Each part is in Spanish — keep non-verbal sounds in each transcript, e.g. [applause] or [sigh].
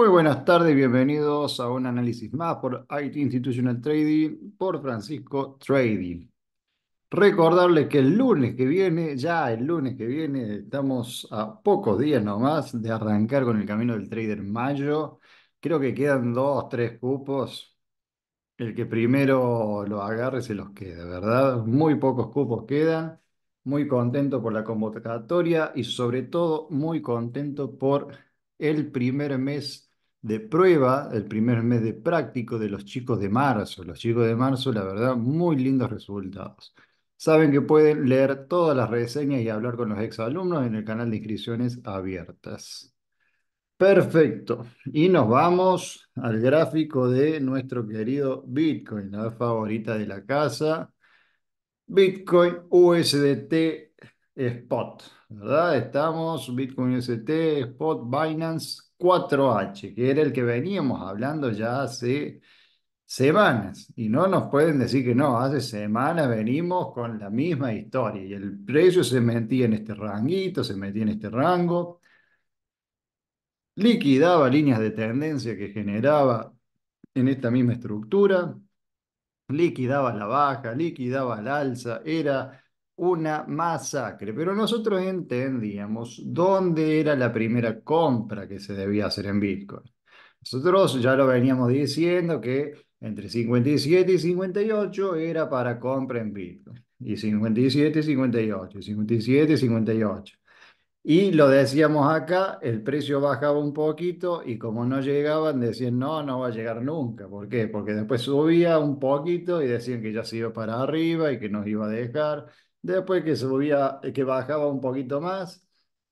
Muy buenas tardes, bienvenidos a un análisis más por IT Institutional Trading por Francisco Trading. Recordarles que el lunes que viene, ya el lunes que viene, estamos a pocos días nomás de arrancar con el camino del trader mayo. Creo que quedan dos, tres cupos. El que primero lo agarre se los queda, ¿verdad? Muy pocos cupos quedan. Muy contento por la convocatoria y sobre todo muy contento por el primer mes de prueba, el primer mes de práctico de los chicos de marzo. Los chicos de marzo, la verdad, muy lindos resultados. Saben que pueden leer todas las reseñas y hablar con los exalumnos en el canal de inscripciones abiertas. Perfecto. Y nos vamos al gráfico de nuestro querido Bitcoin, la favorita de la casa. Bitcoin USDT Spot, ¿verdad? Estamos, Bitcoin USDT Spot Binance 4H, que era el que veníamos hablando ya hace semanas. Y no nos pueden decir que no, hace semanas venimos con la misma historia y el precio se metía en este ranguito, se metía en este rango, liquidaba líneas de tendencia que generaba en esta misma estructura, liquidaba la baja, liquidaba la alza, era una masacre, pero nosotros entendíamos dónde era la primera compra que se debía hacer en Bitcoin. Nosotros ya lo veníamos diciendo que entre 57 y 58 era para compra en Bitcoin. Y 57 y 58, 57 y 58. Y lo decíamos acá, el precio bajaba un poquito y como no llegaban decían, no, no va a llegar nunca. ¿Por qué? Porque después subía un poquito y decían que ya se iba para arriba y que nos iba a dejar Después que que bajaba un poquito más,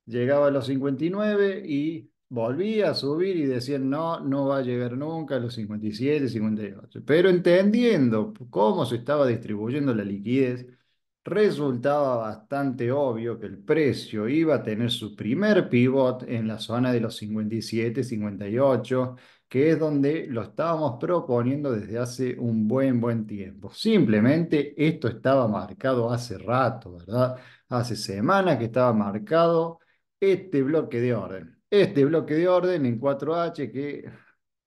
llegaba a los 59 y volvía a subir y decían, no, no va a llegar nunca a los 57, 58. Pero entendiendo cómo se estaba distribuyendo la liquidez, resultaba bastante obvio que el precio iba a tener su primer pivot en la zona de los 57, 58 que es donde lo estábamos proponiendo desde hace un buen, buen tiempo. Simplemente esto estaba marcado hace rato, ¿verdad? Hace semanas que estaba marcado este bloque de orden. Este bloque de orden en 4H que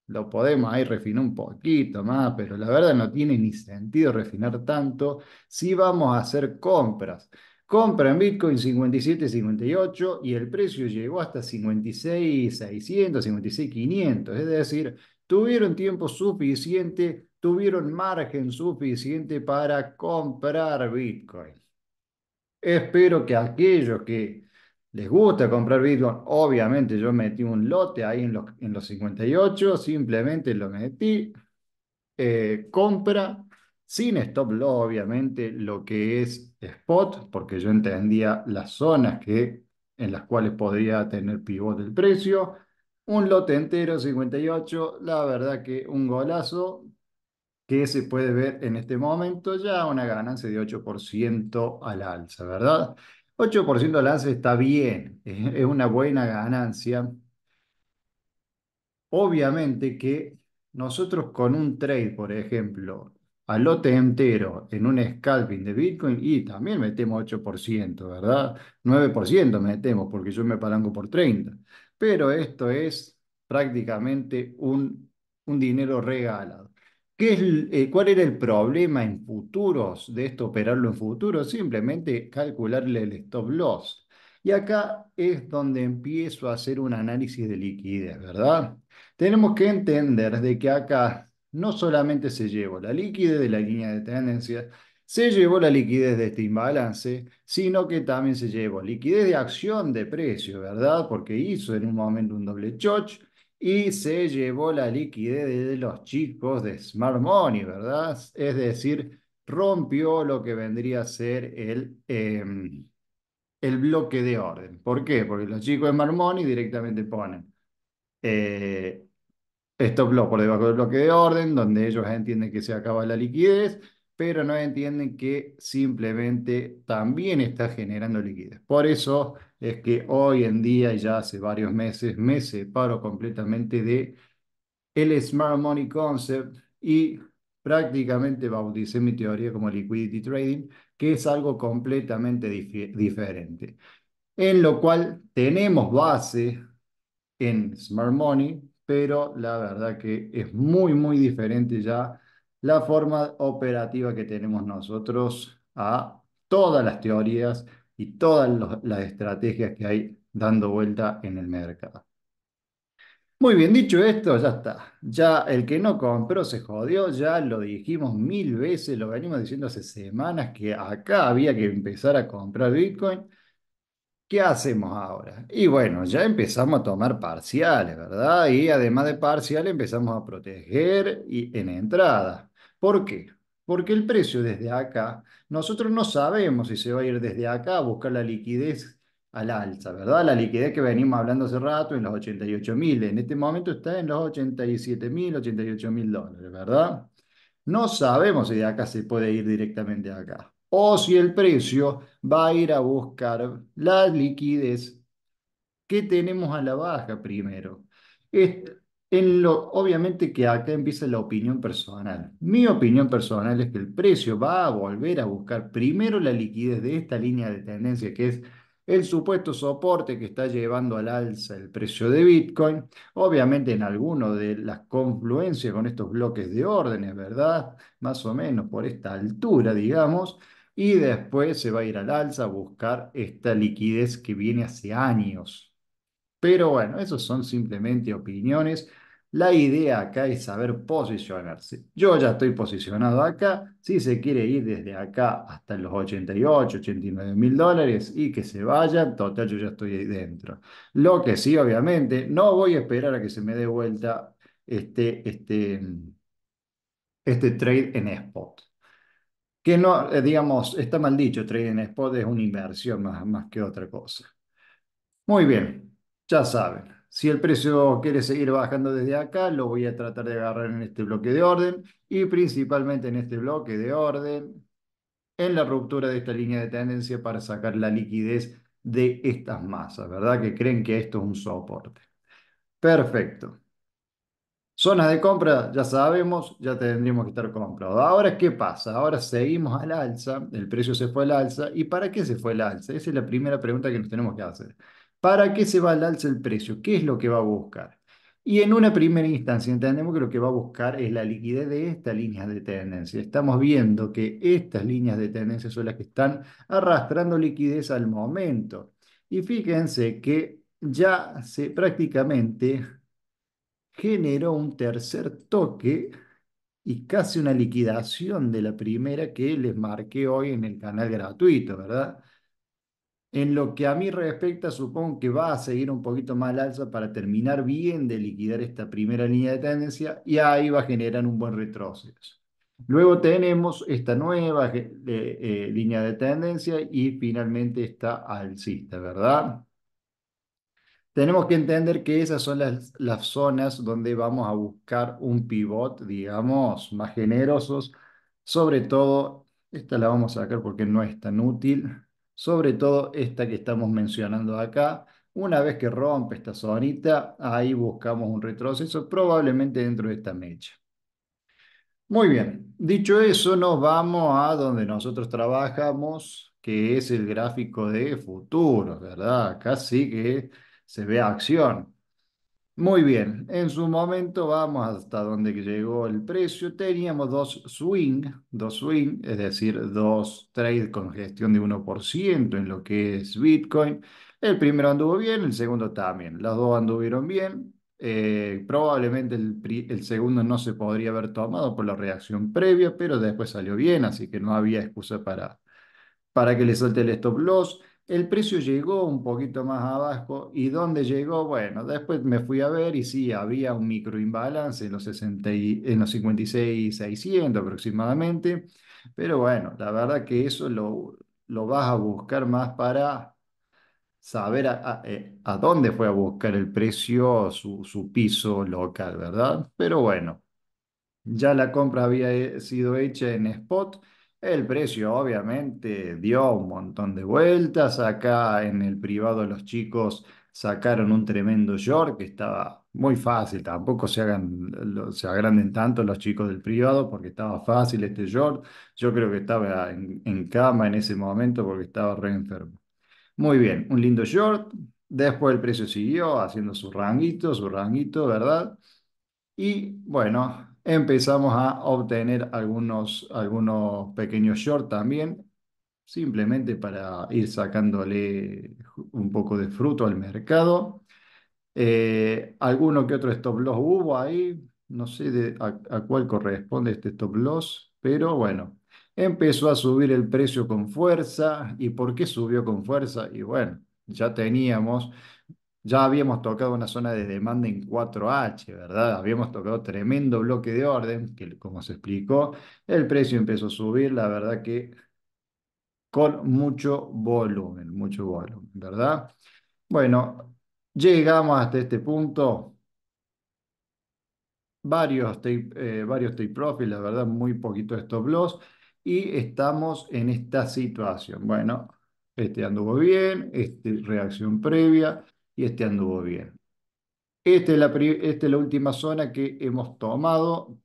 lo podemos ahí refinar un poquito más, pero la verdad no tiene ni sentido refinar tanto si vamos a hacer compras. Compran Bitcoin 57, 58 y el precio llegó hasta 56, 56.600, 500. Es decir, tuvieron tiempo suficiente, tuvieron margen suficiente para comprar Bitcoin. Espero que aquellos que les gusta comprar Bitcoin, obviamente yo metí un lote ahí en los, 58, simplemente lo metí, eh, compra sin stop loss, obviamente, lo que es spot, porque yo entendía las zonas que, en las cuales podría tener pivot el precio. Un lote entero, 58, la verdad que un golazo que se puede ver en este momento ya una ganancia de 8% al alza, ¿verdad? 8% al alza está bien, [laughs] es una buena ganancia. Obviamente que nosotros con un trade, por ejemplo, lote entero en un scalping de Bitcoin y también metemos 8%, ¿verdad? 9% metemos porque yo me palanco por 30. Pero esto es prácticamente un, un dinero regalado. ¿Qué es, eh, ¿Cuál era el problema en futuros de esto, operarlo en futuro? Simplemente calcularle el stop loss. Y acá es donde empiezo a hacer un análisis de liquidez, ¿verdad? Tenemos que entender de que acá no solamente se llevó la liquidez de la línea de tendencia se llevó la liquidez de este imbalance, sino que también se llevó liquidez de acción de precio, ¿verdad? Porque hizo en un momento un doble choch y se llevó la liquidez de los chicos de Smart Money, ¿verdad? Es decir, rompió lo que vendría a ser el, em, el bloque de orden. ¿Por qué? Porque los chicos de Smart Money directamente ponen. Eh, stop por debajo del bloque de orden, donde ellos entienden que se acaba la liquidez, pero no entienden que simplemente también está generando liquidez. Por eso es que hoy en día, y ya hace varios meses, me separo completamente de el Smart Money Concept y prácticamente bauticé mi teoría como liquidity trading, que es algo completamente diferente, en lo cual tenemos base en Smart Money, pero la verdad que es muy, muy diferente ya la forma operativa que tenemos nosotros a todas las teorías y todas las estrategias que hay dando vuelta en el mercado. Muy bien, dicho esto, ya está. Ya el que no compró se jodió, ya lo dijimos mil veces, lo venimos diciendo hace semanas que acá había que empezar a comprar Bitcoin. ¿Qué hacemos ahora? Y bueno, ya empezamos a tomar parciales, ¿verdad? Y además de parciales empezamos a proteger y, en entrada. ¿Por qué? Porque el precio desde acá, nosotros no sabemos si se va a ir desde acá a buscar la liquidez al alza, ¿verdad? La liquidez que venimos hablando hace rato en los 88.000. en este momento está en los 87.000, 88.000 dólares, ¿verdad? No sabemos si de acá se puede ir directamente acá o si el precio va a ir a buscar la liquidez que tenemos a la baja primero. en lo, obviamente que acá empieza la opinión personal. Mi opinión personal es que el precio va a volver a buscar primero la liquidez de esta línea de tendencia, que es el supuesto soporte que está llevando al alza el precio de Bitcoin, obviamente en alguno de las confluencias con estos bloques de órdenes, ¿verdad? Más o menos por esta altura, digamos y después se va a ir al alza a buscar esta liquidez que viene hace años. Pero bueno, esos son simplemente opiniones. La idea acá es saber posicionarse. Yo ya estoy posicionado acá. Si se quiere ir desde acá hasta los 88, 89 mil dólares y que se vaya total, yo ya estoy ahí dentro. Lo que sí, obviamente, no voy a esperar a que se me dé vuelta este, este, este trade en spot que no, eh, digamos, está mal dicho, trading spot es una inversión más, más que otra cosa. Muy bien, ya saben. Si el precio quiere seguir bajando desde acá, lo voy a tratar de agarrar en este bloque de orden y principalmente en este bloque de orden, en la ruptura de esta línea de tendencia para sacar la liquidez de estas masas, ¿verdad? Que creen que esto es un soporte. Perfecto. Zonas de compra, ya sabemos, ya tendríamos que estar comprados. Ahora, ¿qué pasa? Ahora seguimos al alza, el precio se fue al alza. ¿Y para qué se fue al alza? Esa es la primera pregunta que nos tenemos que hacer. ¿Para qué se va al alza el precio? ¿Qué es lo que va a buscar? Y en una primera instancia entendemos que lo que va a buscar es la liquidez de estas líneas de tendencia. Estamos viendo que estas líneas de tendencia son las que están arrastrando liquidez al momento. Y fíjense que ya se prácticamente generó un tercer toque y casi una liquidación de la primera que les marqué hoy en el canal gratuito, ¿verdad? En lo que a mí respecta, supongo que va a seguir un poquito más al alza para terminar bien de liquidar esta primera línea de tendencia y ahí va a generar un buen retroceso. Luego tenemos esta nueva eh, eh, línea de tendencia y finalmente esta alcista, ¿verdad? Tenemos que entender que esas son las, las zonas donde vamos a buscar un pivot, digamos, más generosos. Sobre todo, esta la vamos a sacar porque no es tan útil. Sobre todo esta que estamos mencionando acá. Una vez que rompe esta zonita, ahí buscamos un retroceso, probablemente dentro de esta mecha. Muy bien, dicho eso, nos vamos a donde nosotros trabajamos, que es el gráfico de futuros, ¿verdad? Acá sí que se ve acción. Muy bien, en su momento vamos hasta donde llegó el precio. Teníamos dos swing, dos swing, es decir, dos trades con gestión de 1% en lo que es Bitcoin. El primero anduvo bien, el segundo también. Las dos anduvieron bien. Eh, probablemente el, segundo no se podría haber tomado por la reacción previa, pero después salió bien, así que no había excusa para, para que le salte el stop loss. El precio llegó un poquito más abajo y dónde llegó, bueno, después me fui a ver y sí, había un imbalance en los, 60 en los 56,600 aproximadamente, pero bueno, la verdad que eso lo, lo vas a buscar más para saber eh, a, dónde fue a buscar el precio, su, su piso local, ¿verdad? Pero bueno, ya la compra había eh, sido hecha en spot el precio obviamente dio un montón de vueltas. Acá en el privado los chicos sacaron un tremendo short que estaba muy fácil. Tampoco se hagan, se agranden tanto los chicos del privado porque estaba fácil este short. Yo creo que estaba en, en cama en ese momento porque estaba re enfermo. Muy bien, un lindo short. Después el precio siguió haciendo su ranguito, su ranguito, ¿verdad? Y bueno, empezamos a obtener algunos, algunos pequeños shorts también, simplemente para ir sacándole un poco de fruto al mercado. Eh, alguno que otro stop loss hubo ahí, no sé a, cuál corresponde este stop loss, pero bueno, empezó a subir el precio con fuerza. ¿Y por qué subió con fuerza? Y bueno, ya teníamos ya habíamos tocado una zona de demanda en 4H, ¿verdad? Habíamos tocado tremendo bloque de orden, que como se explicó, el precio empezó a subir, la verdad que con mucho volumen, mucho volumen, ¿verdad? Bueno, llegamos hasta este punto. Varios take, eh, varios profit, la verdad, muy poquito stop loss. Y estamos en esta situación. Bueno, este anduvo bien, este reacción previa y este anduvo bien. Esta es, la, es la última zona que hemos tomado,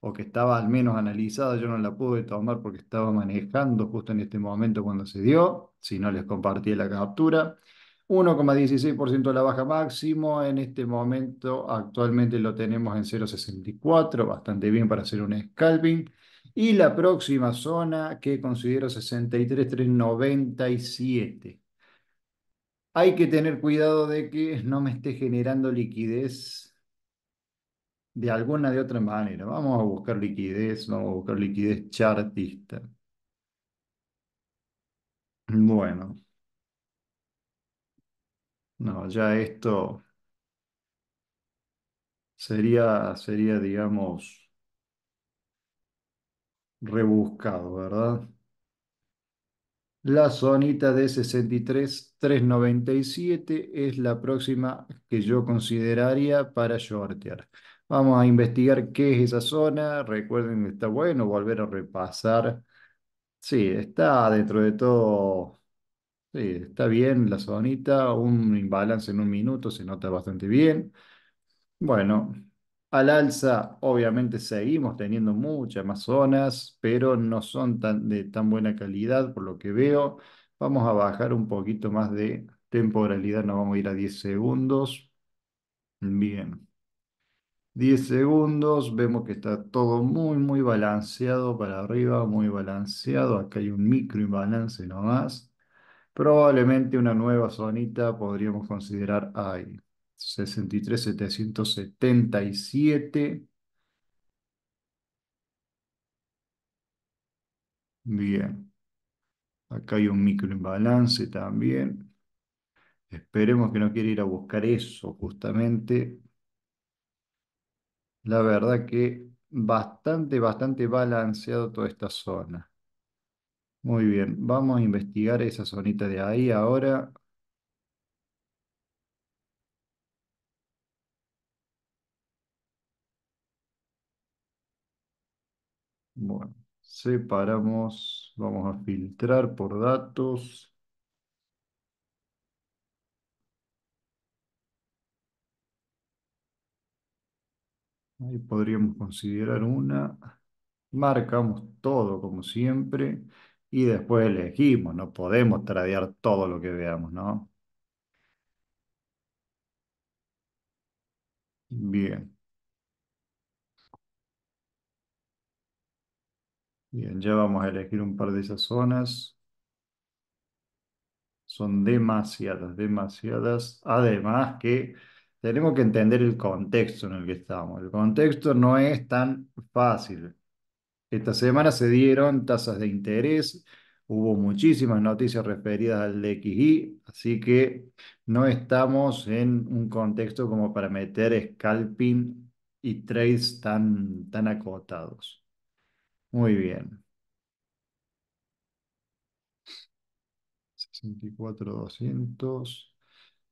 o que estaba al menos analizada, yo no la pude tomar porque estaba manejando justo en este momento cuando se dio, si no les compartí la captura. 1,16% de la baja máximo, en este momento actualmente lo tenemos en 0,64, bastante bien para hacer un scalping. Y la próxima zona que considero 63,397. Hay que tener cuidado de que no me esté generando liquidez de alguna de otra manera. Vamos a buscar liquidez, vamos a buscar liquidez chartista. Bueno. No, ya esto sería, sería, digamos, rebuscado, ¿verdad? La zonita de 63, 397 es la próxima que yo consideraría para shortear. Vamos a investigar qué es esa zona. Recuerden, está bueno volver a repasar. Sí, está dentro de todo. Sí, está bien la zonita. Un imbalance en un minuto se nota bastante bien. Bueno, al alza, obviamente seguimos teniendo muchas más zonas, pero no son tan, de tan buena calidad por lo que veo. Vamos a bajar un poquito más de temporalidad, nos vamos a ir a 10 segundos. Bien. 10 segundos, vemos que está todo muy, muy balanceado para arriba, muy balanceado. Acá hay un micro imbalance nomás. Probablemente una nueva zonita podríamos considerar ahí. 63, 777. Bien. Acá hay un microimbalance también. Esperemos que no quiera ir a buscar eso justamente. La verdad que bastante, bastante balanceado toda esta zona. Muy bien, vamos a investigar esa zonita de ahí ahora. Bueno, separamos, vamos a filtrar por datos. Ahí podríamos considerar una. Marcamos todo como siempre y después elegimos. No podemos tradear todo lo que veamos, ¿no? Bien. Bien, ya vamos a elegir un par de esas zonas. Son demasiadas, demasiadas. Además que tenemos que entender el contexto en el que estamos. El contexto no es tan fácil. Esta semana se dieron tasas de interés, hubo muchísimas noticias referidas al DXI, así que no estamos en un contexto como para meter scalping y trades tan, tan acotados. Muy bien. 64, 200.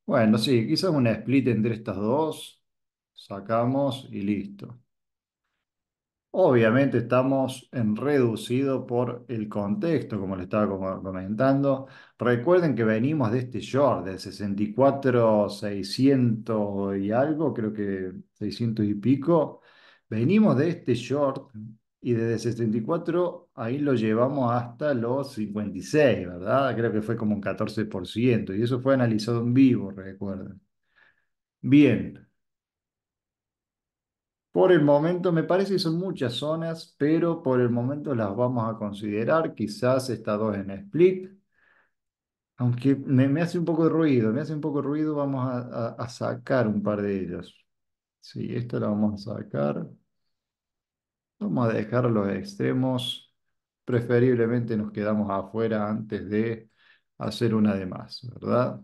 Bueno, sí, quizás una split entre estas dos. Sacamos y listo. Obviamente estamos en reducido por el contexto, como le estaba comentando. Recuerden que venimos de este short de 64, 600 y algo, creo que 600 y pico. Venimos de este short y desde 64 ahí lo llevamos hasta los 56, ¿verdad? Creo que fue como un 14%, y eso fue analizado en vivo, recuerden. Bien. Por el momento, me parece que son muchas zonas, pero por el momento las vamos a considerar, quizás estas dos en split. Aunque me, hace un poco de ruido, me hace un poco de ruido, vamos a, sacar un par de ellos. Sí, esta la vamos a sacar. Vamos a dejar los extremos. Preferiblemente nos quedamos afuera antes de hacer una de más, ¿verdad?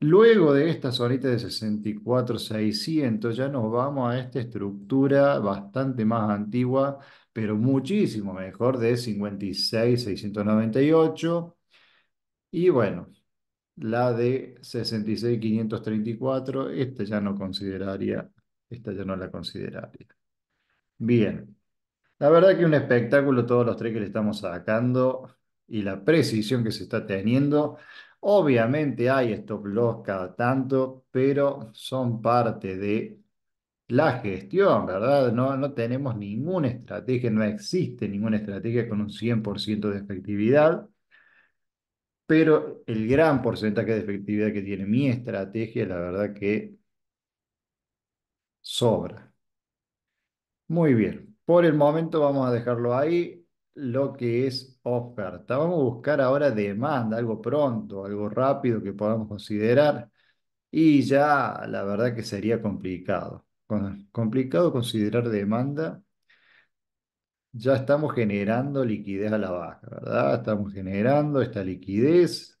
Luego de esta zonita de 64-600 ya nos vamos a esta estructura bastante más antigua, pero muchísimo mejor de 56-698. Y bueno, la de 66-534, esta ya no consideraría, esta ya no la consideraría. Bien. La verdad que un espectáculo todos los tres que le estamos sacando y la precisión que se está teniendo. Obviamente hay stop loss cada tanto, pero son parte de la gestión, ¿verdad? No, no tenemos ninguna estrategia, no existe ninguna estrategia con un 100% de efectividad, pero el gran porcentaje de efectividad que tiene mi estrategia, la verdad que sobra. Muy bien. Por el momento vamos a dejarlo ahí, lo que es oferta. Vamos a buscar ahora demanda, algo pronto, algo rápido que podamos considerar. Y ya la verdad que sería complicado. complicado considerar demanda. Ya estamos generando liquidez a la baja, ¿verdad? Estamos generando esta liquidez.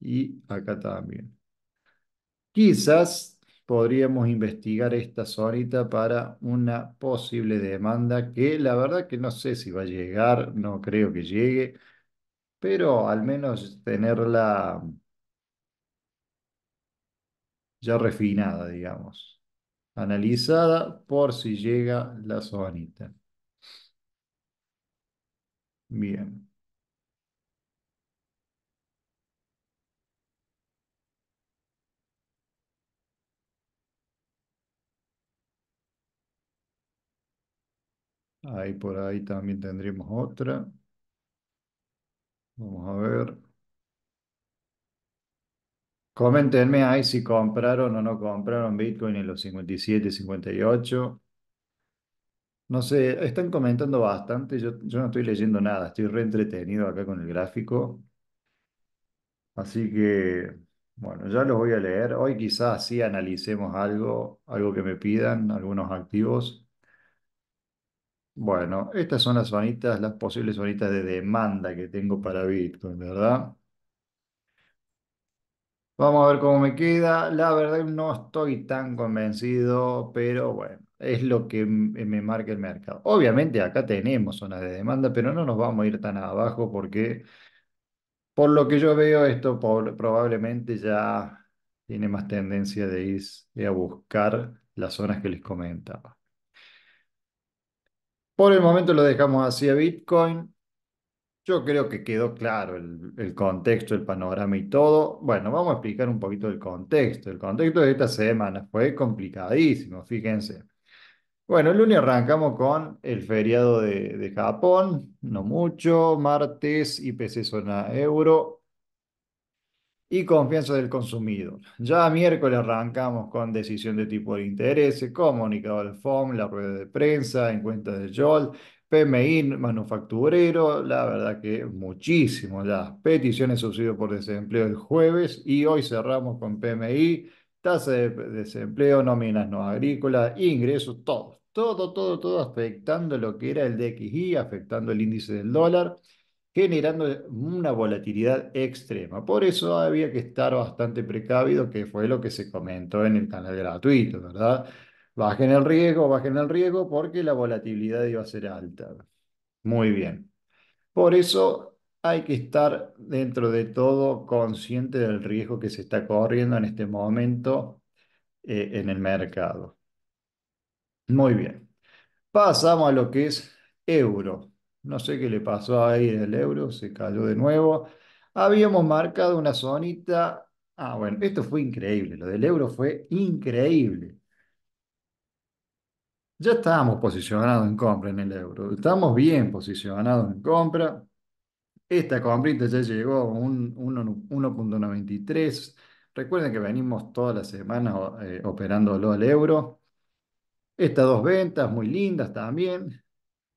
Y acá también. Quizás podríamos investigar esta zonita para una posible demanda que la verdad que no sé si va a llegar, no creo que llegue, pero al menos tenerla ya refinada, digamos, analizada por si llega la zonita. Bien. Ahí por ahí también tendríamos otra. Vamos a ver. Coméntenme ahí si compraron o no compraron Bitcoin en los 57, 58. No sé, están comentando bastante. Yo, no estoy leyendo nada, estoy re entretenido acá con el gráfico. Así que, bueno, ya los voy a leer. Hoy quizás sí analicemos algo, algo que me pidan, algunos activos. Bueno, estas son las zonitas, las posibles zonitas de demanda que tengo para Bitcoin, ¿verdad? Vamos a ver cómo me queda. La verdad no estoy tan convencido, pero bueno, es lo que eh, me marca el mercado. Obviamente acá tenemos zonas de demanda, pero no nos vamos a ir tan abajo porque por lo que yo veo esto probablemente ya tiene más tendencia de ir a buscar las zonas que les comentaba. Por el momento lo dejamos así a Bitcoin. Yo creo que quedó claro el, contexto, el panorama y todo. Bueno, vamos a explicar un poquito el contexto. El contexto de esta semana fue complicadísimo, fíjense. Bueno, el lunes arrancamos con el feriado de, de Japón, no mucho, martes IPC zona euro, y confianza del consumidor. Ya miércoles arrancamos con decisión de tipo de interés, comunicado al FOM, la rueda de prensa, en cuenta de YOL, PMI, manufacturero, la verdad que muchísimo las peticiones subsidio por desempleo el jueves y hoy cerramos con PMI, tasa de desempleo, nóminas no agrícolas, ingresos, todo, todo, todo, todo afectando lo que era el DXI, afectando el índice del dólar generando una volatilidad extrema. Por eso había que estar bastante precavido, que fue lo que se comentó en el canal gratuito, ¿verdad? Bajen el riesgo, bajen el riesgo porque la volatilidad iba a ser alta. Muy bien. Por eso hay que estar dentro de todo consciente del riesgo que se está corriendo en este momento eh, en el mercado. Muy bien. Pasamos a lo que es euro. No sé qué le pasó ahí el euro, se cayó de nuevo. Habíamos marcado una zonita. Ah, bueno, esto fue increíble. Lo del euro fue increíble. Ya estábamos posicionados en compra en el euro. Estamos bien posicionados en compra. Esta comprita ya llegó a un 1.93. Recuerden que venimos todas las semanas operando eh, operándolo al euro. Estas dos ventas muy lindas también.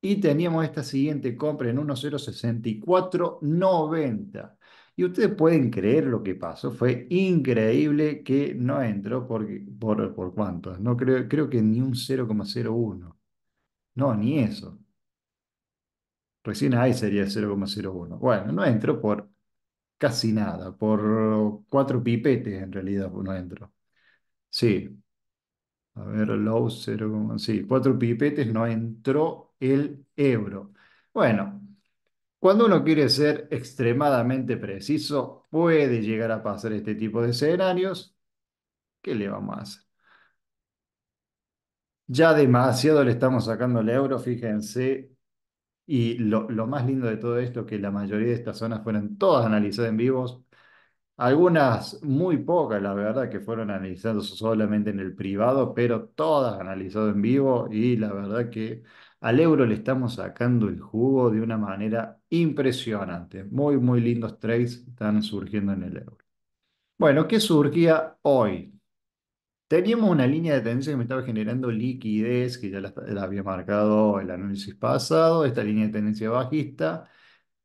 Y teníamos esta siguiente compra en 1.064.90. Y ustedes pueden creer lo que pasó. Fue increíble que no entró porque, por, por cuánto. No creo, creo que ni un 0,01. No, ni eso. Recién ahí sería 0,01. Bueno, no entró por casi nada. Por cuatro pipetes en realidad no entró. Sí. A ver, low 0, sí, cuatro pipetes no entró el euro. Bueno, cuando uno quiere ser extremadamente preciso, puede llegar a pasar este tipo de escenarios. ¿Qué le vamos a hacer? Ya demasiado le estamos sacando el euro, fíjense. Y lo, más lindo de todo esto, que la mayoría de estas zonas fueron todas analizadas en vivos. Algunas muy pocas, la verdad, que fueron analizadas solamente en el privado, pero todas analizadas en vivo y la verdad que al euro le estamos sacando el jugo de una manera impresionante. Muy, muy lindos trades están surgiendo en el euro. Bueno, ¿qué surgía hoy? Teníamos una línea de tendencia que me estaba generando liquidez, que ya la, había marcado el análisis pasado, esta línea de tendencia bajista,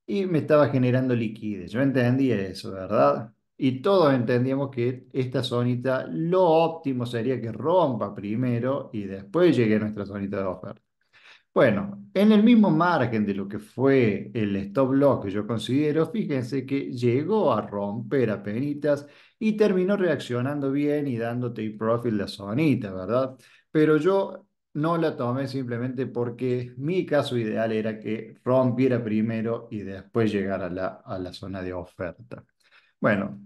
y me estaba generando liquidez. Yo entendía eso, ¿verdad? Y todos entendíamos que esta zonita, lo óptimo sería que rompa primero y después llegue a nuestra zonita de oferta. Bueno, en el mismo margen de lo que fue el stop loss que yo considero, fíjense que llegó a romper a penitas y terminó reaccionando bien y dándote y profit la zonita, ¿verdad? Pero yo no la tomé simplemente porque mi caso ideal era que rompiera primero y después llegara a la, a la zona de oferta. Bueno,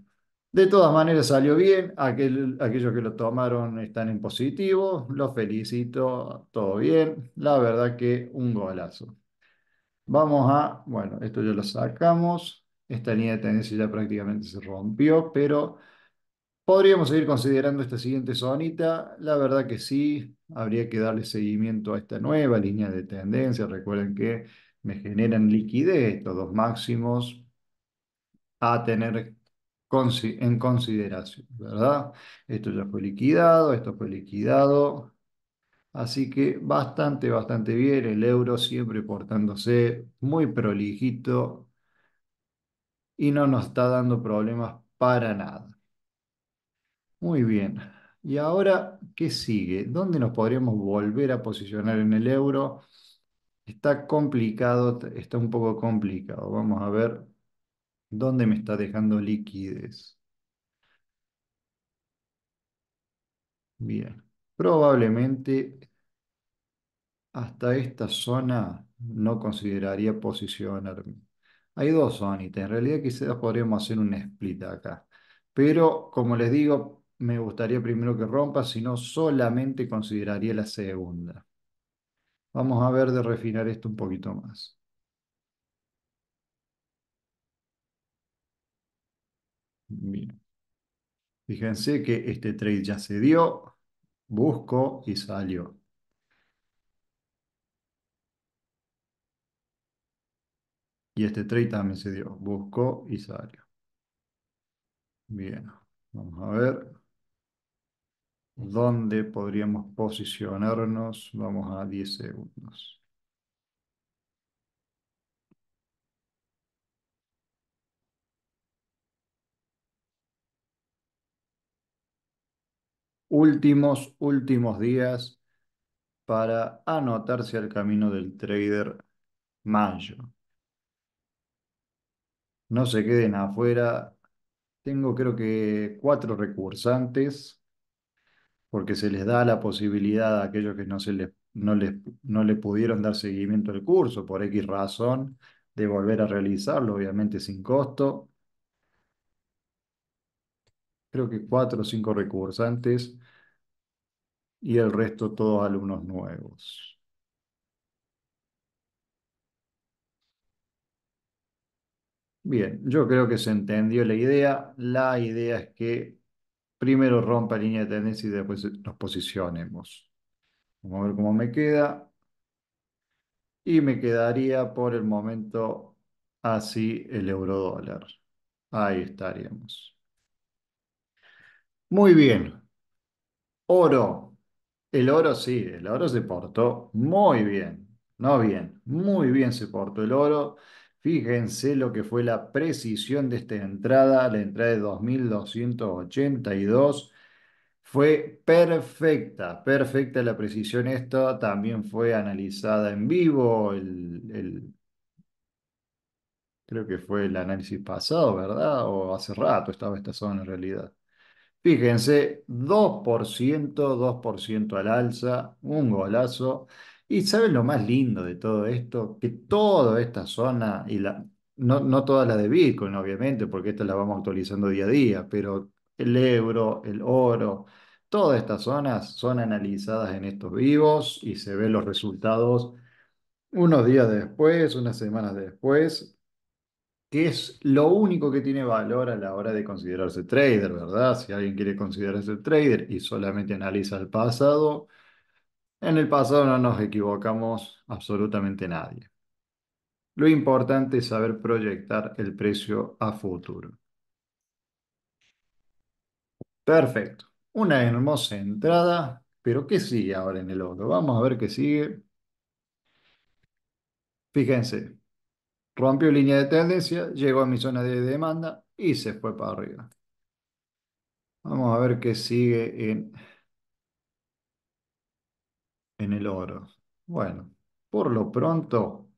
de todas maneras salió bien, Aquel, aquellos que lo tomaron están en positivo, los felicito, todo bien, la verdad que un golazo. Vamos a, bueno, esto ya lo sacamos, esta línea de tendencia ya prácticamente se rompió, pero podríamos seguir considerando esta siguiente zonita, la verdad que sí, habría que darle seguimiento a esta nueva línea de tendencia, recuerden que me generan liquidez estos dos máximos a tener en consideración, ¿verdad? Esto ya fue liquidado, esto fue liquidado. Así que bastante, bastante bien el euro, siempre portándose muy prolijito y no nos está dando problemas para nada. Muy bien. Y ahora, ¿qué sigue? ¿Dónde nos podríamos volver a posicionar en el euro? Está complicado, está un poco complicado. Vamos a ver ¿Dónde me está dejando liquidez? Bien, probablemente hasta esta zona no consideraría posicionarme. Hay dos zonitas, en realidad quizás podríamos hacer un split acá, pero como les digo, me gustaría primero que rompa, si no solamente consideraría la segunda. Vamos a ver de refinar esto un poquito más. Bien. Fíjense que este trade ya se dio, buscó y salió. Y este trade también se dio, buscó y salió. Bien, vamos a ver dónde podríamos posicionarnos. Vamos a 10 segundos. últimos, últimos días para anotarse al camino del trader mayo. No se queden afuera. Tengo creo que cuatro recursantes porque se les da la posibilidad a aquellos que no, se les, no, les, le pudieron dar seguimiento al curso por X razón de volver a realizarlo, obviamente sin costo creo que cuatro o cinco recursantes y el resto todos alumnos nuevos. Bien, yo creo que se entendió la idea. La idea es que primero rompa línea de tendencia y después nos posicionemos. Vamos a ver cómo me queda. Y me quedaría por el momento así el euro dólar. Ahí estaríamos. Muy bien. Oro. El oro sí, el oro se portó muy bien. No bien, muy bien se portó el oro. Fíjense lo que fue la precisión de esta entrada, la entrada de 2282. Fue perfecta, perfecta la precisión. Esto también fue analizada en vivo. creo que fue el análisis pasado, ¿verdad? O hace rato estaba esta zona en realidad. Fíjense, 2%, 2% al alza, un golazo. Y ¿saben lo más lindo de todo esto? Que toda esta zona, y la, no, toda la de Bitcoin, obviamente, porque esta la vamos actualizando día a día, pero el euro, el oro, todas estas zonas son analizadas en estos vivos y se ven los resultados unos días después, unas semanas después, que es lo único que tiene valor a la hora de considerarse trader, ¿verdad? Si alguien quiere considerarse trader y solamente analiza el pasado, en el pasado no nos equivocamos absolutamente nadie. Lo importante es saber proyectar el precio a futuro. Perfecto. Una hermosa entrada, pero ¿qué sigue ahora en el otro. Vamos a ver qué sigue. Fíjense, Rompió línea de tendencia, llegó a mi zona de demanda y se fue para arriba. Vamos a ver qué sigue en, en el oro. Bueno, por lo pronto,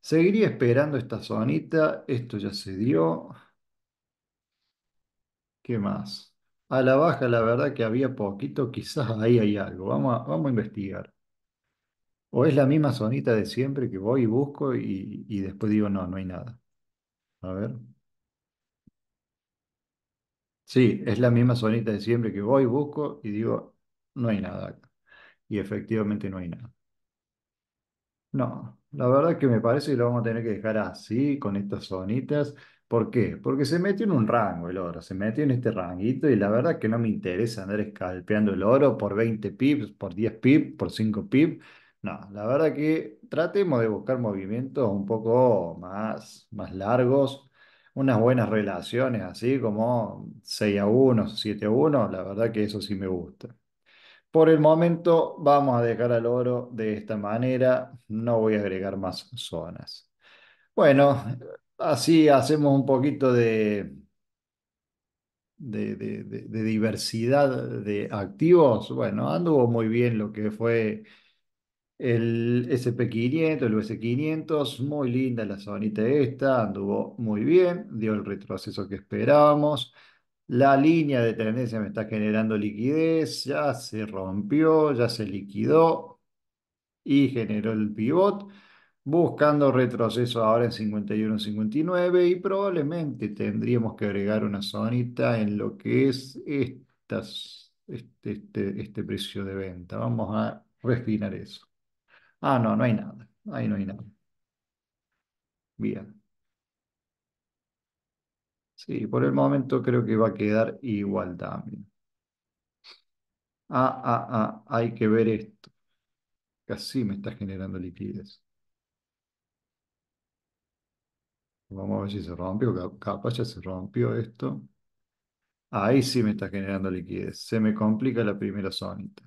seguiría esperando esta zonita. Esto ya se dio. ¿Qué más? A la baja, la verdad que había poquito, quizás ahí hay algo. Vamos vamos a investigar. O es la misma zonita de siempre que voy y busco y, después digo, no, no hay nada. A ver. Sí, es la misma zonita de siempre que voy, y busco y digo, no hay nada acá. Y efectivamente no hay nada. No, la verdad que me parece que lo vamos a tener que dejar así, con estas zonitas. ¿Por qué? Porque se metió en un rango el oro, se metió en este ranguito y la verdad que no me interesa andar escalpeando el oro por 20 pips, por 10 pips, por 5 pips. No, la verdad que tratemos de buscar movimientos un poco más, más largos, unas buenas relaciones, así como 6 a 1, 7 a 1, la verdad que eso sí me gusta. Por el momento vamos a dejar al oro de esta manera, no voy a agregar más zonas. Bueno, así hacemos un poquito de diversidad de activos. Bueno, anduvo muy bien lo que fue el SP500, el US500, muy linda la zonita esta, anduvo muy bien, dio el retroceso que esperábamos. La línea de tendencia me está generando liquidez, ya se rompió, ya se liquidó y generó el pivot, buscando retroceso ahora en 51.59 y probablemente tendríamos que agregar una zonita en lo que es estas, este, este, este precio de venta. Vamos a refinar eso. Ah, no, no hay nada. Ahí no hay nada. Bien. Sí, por el momento creo que va a quedar igual también. Ah, ah, ah, hay que ver esto. Casi me está generando liquidez. Vamos a ver si se rompió. Capaz ya se rompió esto. Ahí sí me está generando liquidez. Se me complica la primera sonita.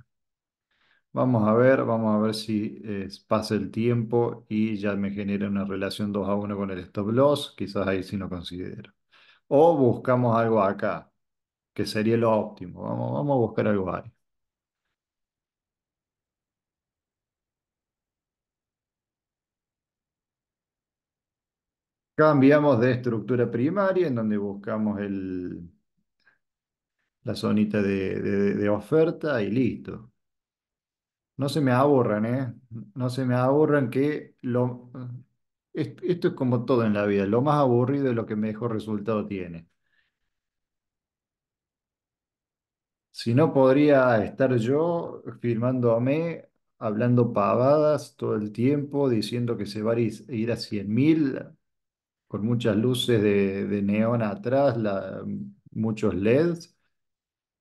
Vamos a ver, vamos a ver si eh, pasa el tiempo y ya me genera una relación 2 a 1 con el stop loss, quizás ahí sí lo considero. O buscamos algo acá, que sería lo óptimo. Vamos, vamos a buscar algo ahí. Cambiamos de estructura primaria en donde buscamos el, la zonita de oferta y listo. No se me aburran, ¿eh? No se me aburran que lo... Esto es como todo en la vida, lo más aburrido es lo que mejor resultado tiene. Si no, podría estar yo firmándome, hablando pavadas todo el tiempo, diciendo que se va a ir a 100.000, con muchas luces de, de neón atrás, muchos LEDs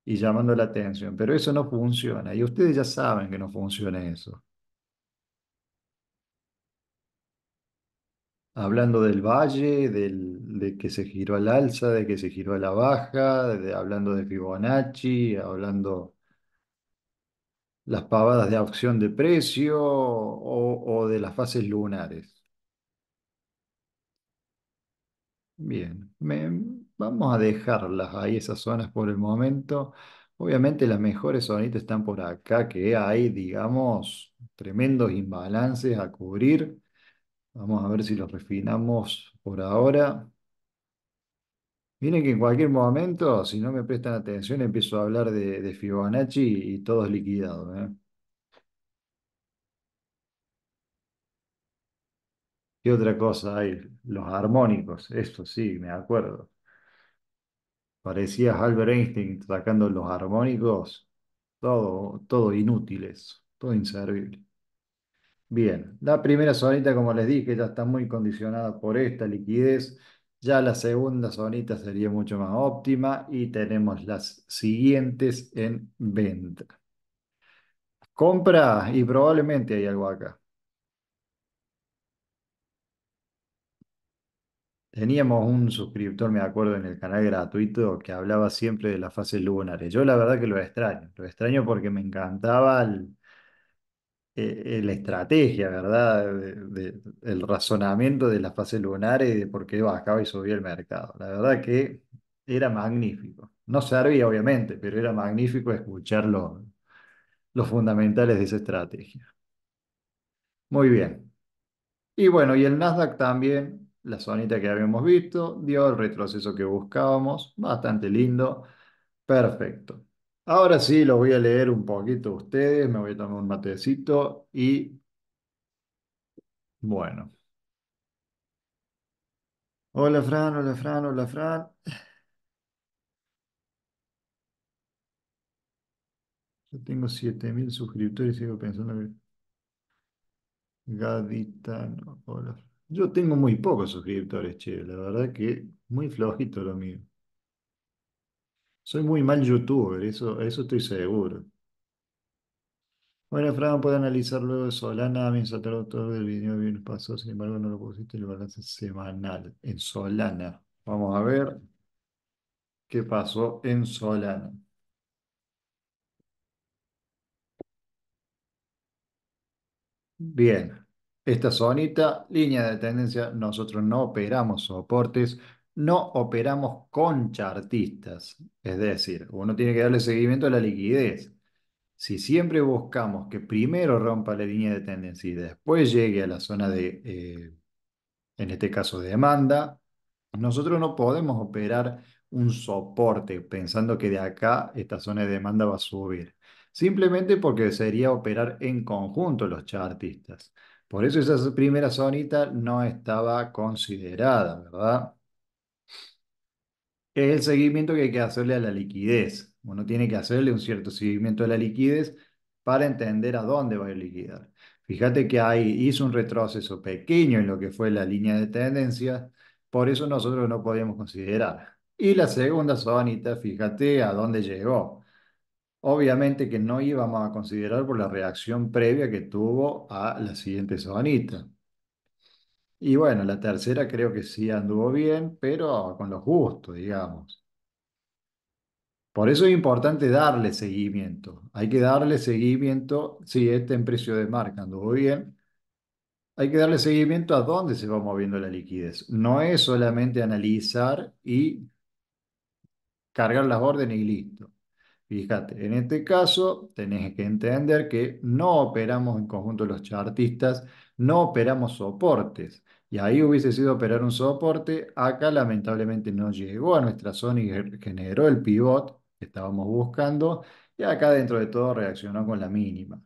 y llamando la atención, pero eso no funciona y ustedes ya saben que no funciona eso. Hablando del valle, de que se giró al alza, de que se giró a la baja, hablando de Fibonacci, hablando las pavadas de opción de precio o, o de las fases lunares. Bien, me, Vamos a dejarlas ahí, esas zonas por el momento. Obviamente las mejores zonitas están por acá, que hay, digamos, tremendos imbalances a cubrir. Vamos a ver si los refinamos por ahora. Miren que en cualquier momento, si no me prestan atención, empiezo a hablar de, Fibonacci y, todo es liquidado, ¿eh? ¿Qué otra cosa hay? Los armónicos, eso sí, me acuerdo. Parecía Albert Einstein sacando los armónicos, todo, todo inútiles, todo inservible. Bien, la primera sonita, como les dije, ya está muy condicionada por esta liquidez. Ya la segunda sonita sería mucho más óptima y tenemos las siguientes en venta. Compra y probablemente hay algo acá. Teníamos un suscriptor, me acuerdo, en el canal gratuito que hablaba siempre de las fases lunares. Yo la verdad que lo extraño, lo extraño porque me encantaba e, e, la estrategia, ¿verdad? el razonamiento de las fases lunares y de por qué bajaba y subía el mercado. La verdad que era magnífico. No servía, obviamente, pero era magnífico escuchar los fundamentales de esa estrategia. Muy bien. Y bueno, y el Nasdaq también la zonita que habíamos visto, dio el retroceso que buscábamos, bastante lindo, perfecto. Ahora sí, lo voy a leer un poquito a ustedes, me voy a tomar un matecito y bueno. Hola Fran, hola Fran, hola Fran. Yo tengo 7000 suscriptores y sigo pensando que... Gaditano, hola Fran. Yo tengo muy pocos suscriptores, che, la verdad que muy flojito lo mío. Soy muy mal youtuber, eso, estoy seguro. Bueno, Fran, puede analizar luego Solana, Me saltar el del video bien pasó, sin embargo no lo pusiste en el balance semanal en Solana. Vamos a ver qué pasó en Solana. Bien. Esta sonita, línea de tendencia, nosotros no operamos soportes, no operamos con chartistas, es decir, uno tiene que darle seguimiento a la liquidez. Si siempre buscamos que primero rompa la línea de tendencia y después llegue a la zona de, eh, en este caso, demanda, nosotros no podemos operar un soporte pensando que de acá esta zona de demanda va a subir, simplemente porque sería operar en conjunto los chartistas. Por eso esa primera zonita no estaba considerada, ¿verdad? Es el seguimiento que hay que hacerle a la liquidez. Uno tiene que hacerle un cierto seguimiento a la liquidez para entender a dónde va a liquidar. Fíjate que ahí hizo un retroceso pequeño en lo que fue la línea de tendencia, por eso nosotros no podíamos considerar. Y la segunda zonita, fíjate a dónde llegó. Obviamente que no íbamos a considerar por la reacción previa que tuvo a la siguiente sabanita. Y bueno, la tercera creo que sí anduvo bien, pero con lo justo, digamos. Por eso es importante darle seguimiento. Hay que darle seguimiento, si este en precio de marca anduvo bien. Hay que darle seguimiento a dónde se va moviendo la liquidez. No es solamente analizar y cargar las órdenes y listo. Fíjate, en este caso tenés que entender que no operamos en conjunto los chartistas, no operamos soportes. Y ahí hubiese sido operar un soporte, acá lamentablemente no llegó a nuestra zona y generó el pivot que estábamos buscando, y acá dentro de todo reaccionó con la mínima.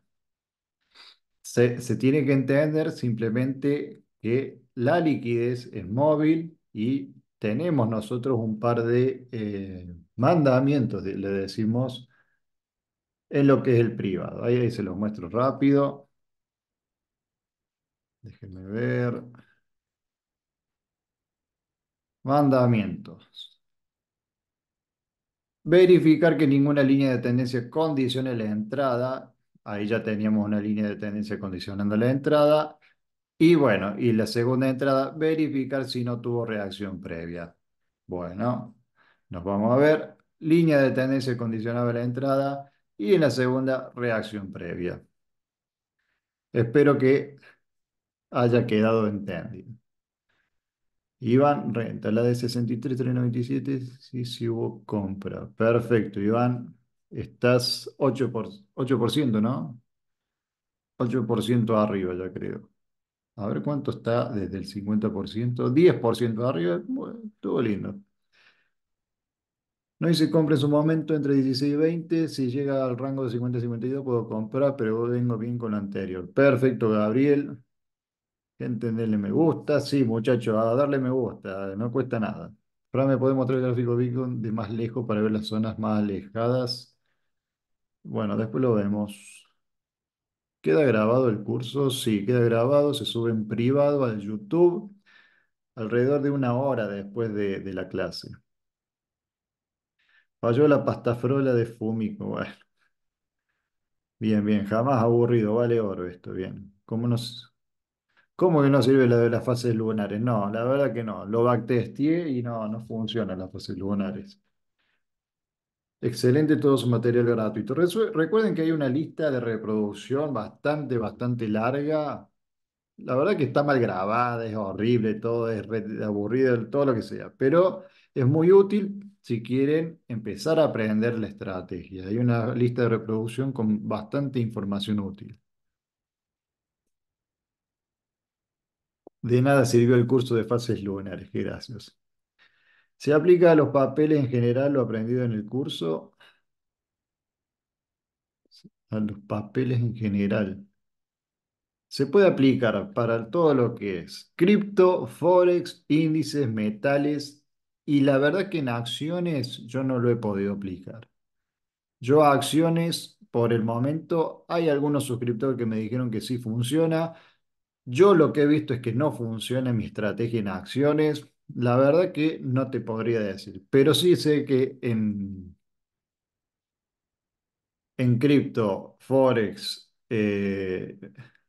Se, tiene que entender simplemente que la liquidez es móvil y tenemos nosotros un par de... Eh, mandamientos, le decimos, es lo que es el privado. Ahí, se los muestro rápido. Déjenme ver. Mandamientos. Verificar que ninguna línea de tendencia condicione la entrada. Ahí ya teníamos una línea de tendencia condicionando la entrada. Y bueno, y la segunda entrada, verificar si no tuvo reacción previa. Bueno, nos vamos a ver línea de tendencia condicionada a la entrada y en la segunda reacción previa. Espero que haya quedado entendido. Iván, renta, la de 63,397, sí, sí hubo compra. Perfecto, Iván, estás 8%, por, 8% ¿no? 8% arriba, ya creo. A ver cuánto está desde el 50%, 10% arriba, todo estuvo lindo. No, y si compra en su momento entre 16 y 20, si llega al rango de 50 y 52 puedo comprar, pero vengo bien con lo anterior. Perfecto, Gabriel. entenderle me gusta. Sí, muchachos, a darle me gusta, no cuesta nada. ahora ¿me puede mostrar el gráfico de más lejos para ver las zonas más alejadas? Bueno, después lo vemos. ¿Queda grabado el curso? Sí, queda grabado, se sube en privado al YouTube alrededor de una hora después de la clase. Falló la pastafrola de Fumiko. [laughs] bien, bien. Jamás aburrido. Vale oro esto. Bien. ¿Cómo nos... ¿Cómo que no sirve la de las fases lunares? No, la verdad que no. Lo backtesteé y no, no funcionan las fases lunares. Excelente todo su material gratuito. recuerden que hay una lista de reproducción bastante, bastante larga. La verdad que está mal grabada, es horrible, todo es aburrido, todo lo que sea, pero es muy útil si quieren empezar a aprender la estrategia. Hay una lista de reproducción con bastante información útil. De nada sirvió el curso de fases lunares, Gracias. ¿Se aplica a los papeles en general lo aprendido en el curso? A los papeles en general. Se puede aplicar para todo lo que es cripto, forex, índices, metales, y la verdad que en acciones yo no lo he podido aplicar. Yo a acciones, por el momento, hay algunos suscriptores que me dijeron que sí funciona. Yo lo que he visto es que no funciona mi estrategia en acciones. La verdad que no te podría decir, pero sí sé que en, en cripto, forex, eh,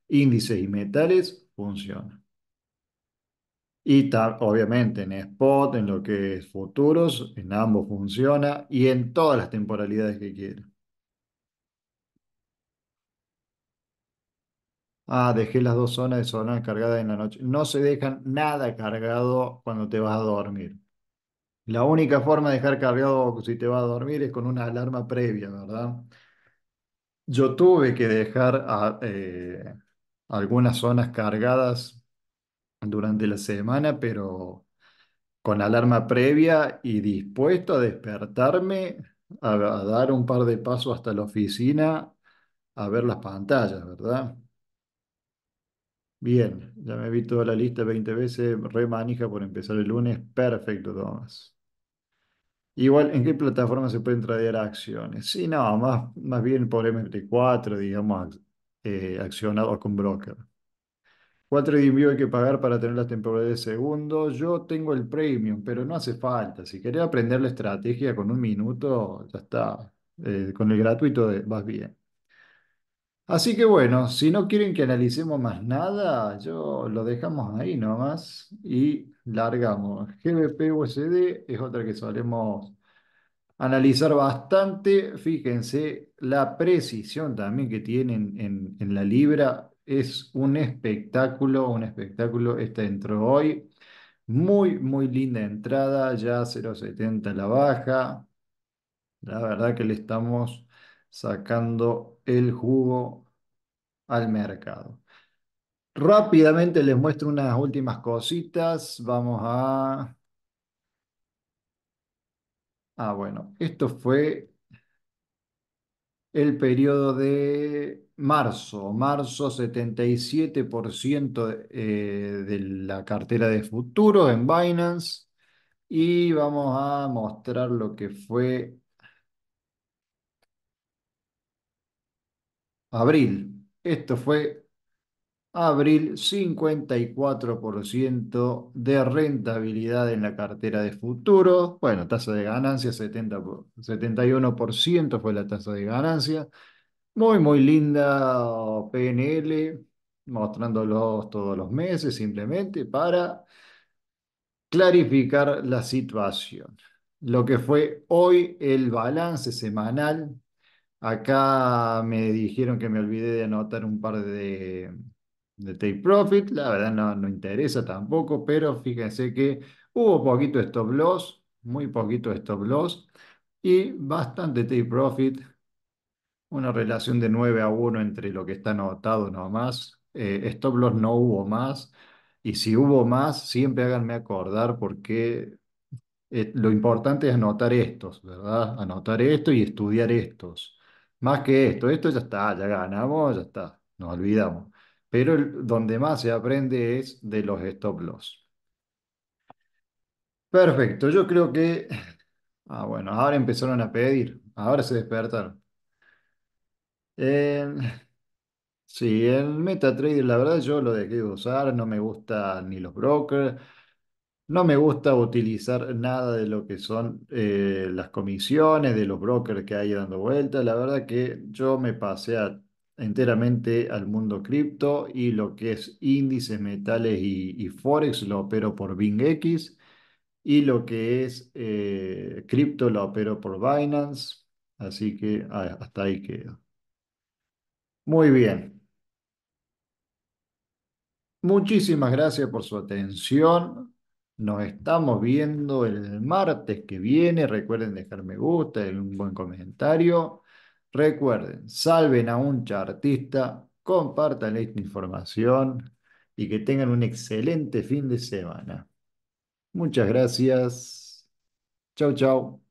índices y metales funciona. Y obviamente en spot, en lo que es futuros, en ambos funciona y en todas las temporalidades que quiera. Ah, dejé las dos zonas de zona cargadas en la noche. No se dejan nada cargado cuando te vas a dormir. La única forma de dejar cargado si te vas a dormir es con una alarma previa, ¿verdad? Yo tuve que dejar ah, eh, algunas zonas cargadas durante la semana, pero con alarma previa y dispuesto a despertarme, a, dar un par de pasos hasta la oficina, a ver las pantallas, ¿verdad? Bien, ya me vi toda la lista 20 veces, Remanija por empezar el lunes, perfecto, Tomás. Igual, ¿en qué plataforma se pueden traer acciones? Sí, no, más, más bien por m 4 digamos, eh, accionado con broker. Cuatro de envío hay que pagar para tener las temporadas de segundo. Yo tengo el premium, pero no hace falta. Si querés aprender la estrategia con un minuto, ya está. Eh, con el gratuito eh, vas bien. Así que bueno, si no quieren que analicemos más nada, yo lo dejamos ahí nomás y largamos. GBP USD es otra que solemos analizar bastante. Fíjense la precisión también que tienen en, en la libra es un espectáculo, un espectáculo. Esta entró hoy. Muy, muy linda entrada, ya 0.70 la baja. La verdad que le estamos sacando el jugo al mercado. Rápidamente les muestro unas últimas cositas. Vamos a... Ah, bueno, esto fue el periodo de Marzo, marzo 77% eh, de la cartera de futuro en Binance. Y vamos a mostrar lo que fue abril. Esto fue abril, 54% de rentabilidad en la cartera de futuro Bueno, tasa de ganancia, 71% fue la tasa de ganancia. Muy, muy linda oh, PNL, mostrándolos todos los meses simplemente para clarificar la situación. Lo que fue hoy el balance semanal. Acá me dijeron que me olvidé de anotar un par de, take profit. La verdad no, no interesa tampoco, pero fíjense que hubo poquito stop loss, muy poquito stop loss y bastante take profit una relación de 9 a 1 entre lo que está anotado nomás. Eh, stop loss no hubo más. Y si hubo más, siempre háganme acordar porque eh, lo importante es anotar estos, ¿verdad? Anotar esto y estudiar estos. Más que esto, esto ya está, ya ganamos, ya está, nos olvidamos. Pero donde más se aprende es de los stop loss. Perfecto, yo creo que... Ah, bueno, ahora empezaron a pedir, ahora se despertaron. Em, [laughs] sí, el MetaTrader, la verdad yo lo dejé de usar, no me gusta ni los brokers, no me gusta utilizar nada de lo que son eh, las comisiones de los brokers que hay dando vueltas. La verdad que yo me pasé enteramente al mundo cripto y lo que es índices, metales y, Forex lo opero por BingX y lo que es eh, cripto lo opero por Binance. Así que hasta ahí quedo. Muy bien. Muchísimas gracias por su atención. Nos estamos viendo el martes que viene. Recuerden dejar me gusta, un buen comentario. Recuerden, salven a un chartista, compartan esta información y que tengan un excelente fin de semana. Muchas gracias. Chau, chau.